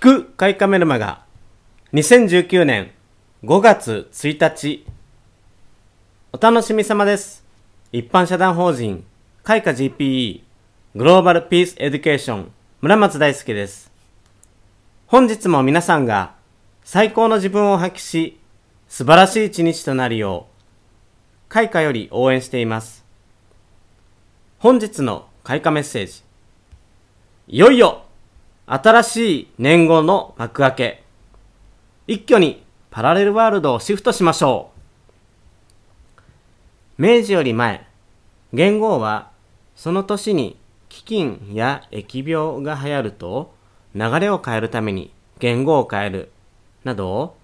聞く開花メルマが2019年5月1日お楽しみ様です。一般社団法人開花 GPE グローバルピースエデュケーション村松大輔です。本日も皆さんが最高の自分を発揮し素晴らしい一日となるよう開花より応援しています。本日の開花メッセージいよいよ新しい年号の幕開け。一挙にパラレルワールドをシフトしましょう。明治より前、元号はその年に飢饉や疫病が流行ると流れを変えるために元号を変えるなど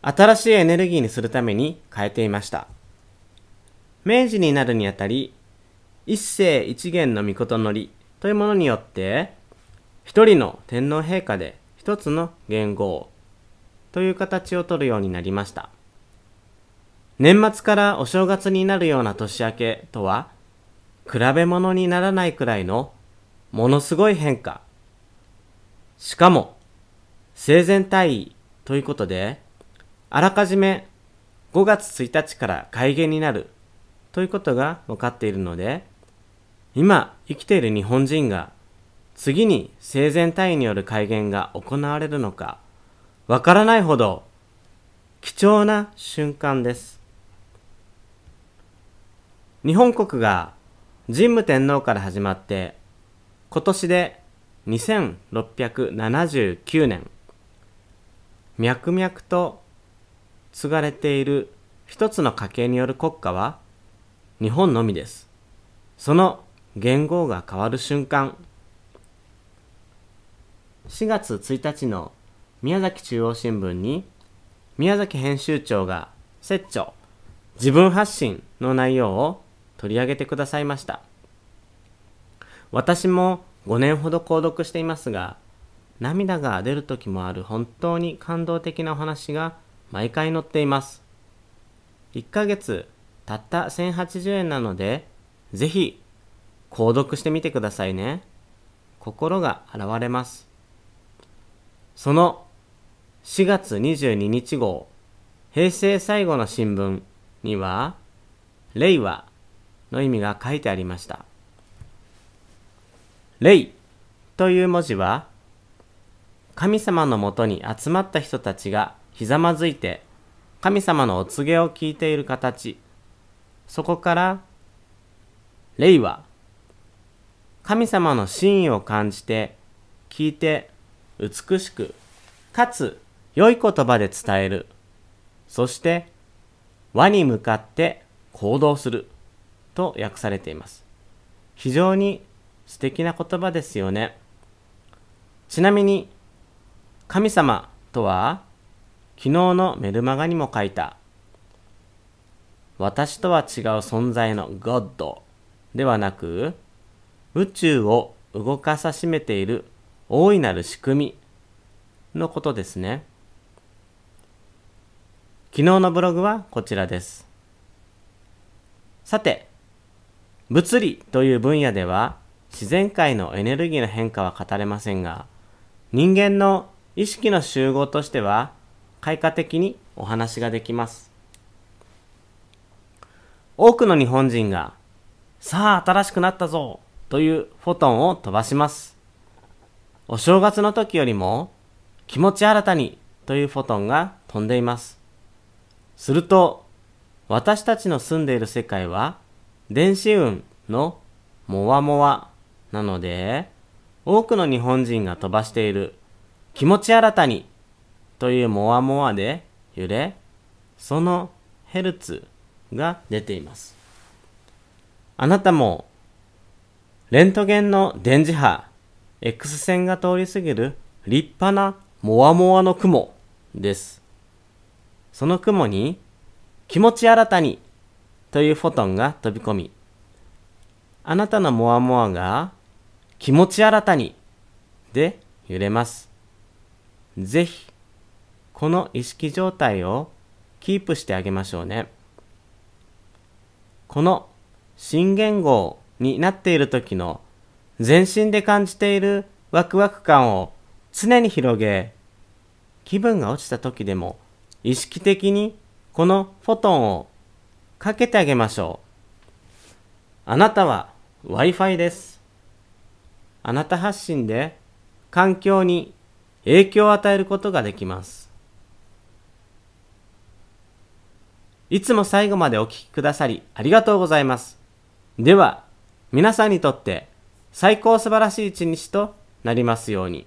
新しいエネルギーにするために変えていました。明治になるにあたり、一世一元の御事のりというものによって一人の天皇陛下で一つの元号という形をとるようになりました。年末からお正月になるような年明けとは、比べ物にならないくらいのものすごい変化。しかも、生前退位ということで、あらかじめ5月1日から改元になるということが分かっているので、今生きている日本人が次に生前単位による改元が行われるのか、わからないほど貴重な瞬間です。日本国が神武天皇から始まって、今年で2679年、脈々と継がれている一つの家系による国家は日本のみです。その元号が変わる瞬間、4月1日の宮崎中央新聞に宮崎編集長が説著自分発信の内容を取り上げてくださいました私も5年ほど購読していますが涙が出る時もある本当に感動的なお話が毎回載っています1ヶ月たった1080円なのでぜひ購読してみてくださいね心が現れますその4月22日号、平成最後の新聞には、令和の意味が書いてありました。令という文字は、神様のもとに集まった人たちがひざまずいて、神様のお告げを聞いている形。そこから、令和。神様の真意を感じて、聞いて美しく、かつ良い言葉で伝える。そして、和に向かって行動すると訳されています。非常に素敵な言葉ですよね。ちなみに、神様とは、昨日のメルマガにも書いた、私とは違う存在のゴッドではなく、宇宙を動かさしめている大いなる仕組みのことですね。昨日のブログはこちらです。さて、物理という分野では自然界のエネルギーの変化は語れませんが、人間の意識の集合としては開花的にお話ができます。多くの日本人が、さあ新しくなったぞというフォトンを飛ばします。お正月の時よりも気持ち新たにというフォトンが飛んでいます。すると、私たちの住んでいる世界は電子雲のもわもわなので、多くの日本人が飛ばしている気持ち新たにというもわもわで揺れ、そのヘルツが出ています。あなたもレントゲンの電磁波 X 線が通り過ぎる立派なモワモワの雲です。その雲に気持ち新たにというフォトンが飛び込み、あなたのモワモワが気持ち新たにで揺れます。ぜひ、この意識状態をキープしてあげましょうね。この新元号になっている時の全身で感じているワクワク感を常に広げ、気分が落ちた時でも意識的にこのフォトンをかけてあげましょう。あなたは Wi-Fi です。あなた発信で環境に影響を与えることができます。いつも最後までお聞きくださりありがとうございます。では、皆さんにとって最高素晴らしい一日となりますように。